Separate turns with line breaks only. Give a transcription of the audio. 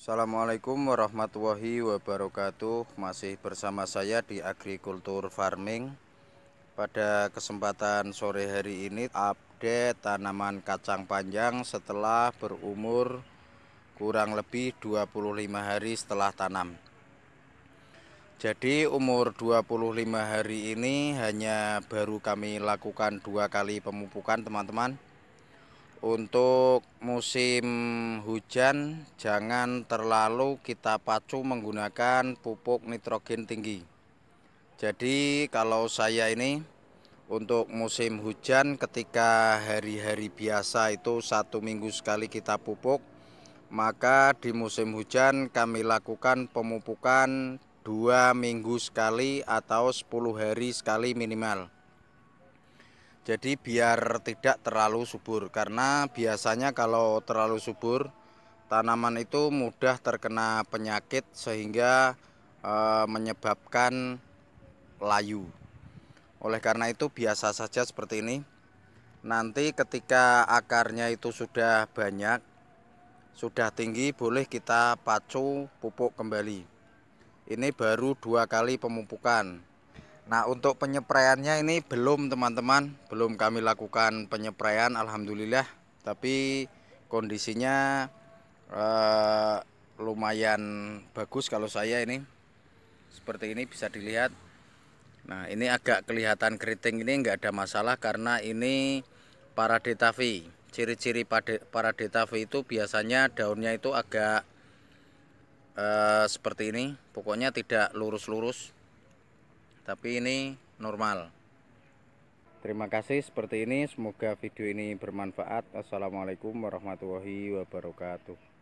Assalamualaikum warahmatullahi wabarakatuh Masih bersama saya di Agrikultur Farming Pada kesempatan sore hari ini Update tanaman kacang panjang setelah berumur Kurang lebih 25 hari setelah tanam Jadi umur 25 hari ini hanya baru kami lakukan dua kali pemupukan teman-teman untuk musim hujan jangan terlalu kita pacu menggunakan pupuk nitrogen tinggi jadi kalau saya ini untuk musim hujan ketika hari-hari biasa itu satu minggu sekali kita pupuk maka di musim hujan kami lakukan pemupukan dua minggu sekali atau 10 hari sekali minimal jadi biar tidak terlalu subur karena biasanya kalau terlalu subur tanaman itu mudah terkena penyakit sehingga e, menyebabkan layu. Oleh karena itu biasa saja seperti ini. Nanti ketika akarnya itu sudah banyak, sudah tinggi boleh kita pacu pupuk kembali. Ini baru dua kali pemupukan Nah untuk penyepraiannya ini belum teman-teman Belum kami lakukan penyepraian Alhamdulillah Tapi kondisinya eh, lumayan bagus kalau saya ini Seperti ini bisa dilihat Nah ini agak kelihatan keriting ini nggak ada masalah Karena ini paradetavi Ciri-ciri paradetavi itu biasanya daunnya itu agak eh, seperti ini Pokoknya tidak lurus-lurus tapi ini normal terima kasih seperti ini semoga video ini bermanfaat assalamualaikum warahmatullahi wabarakatuh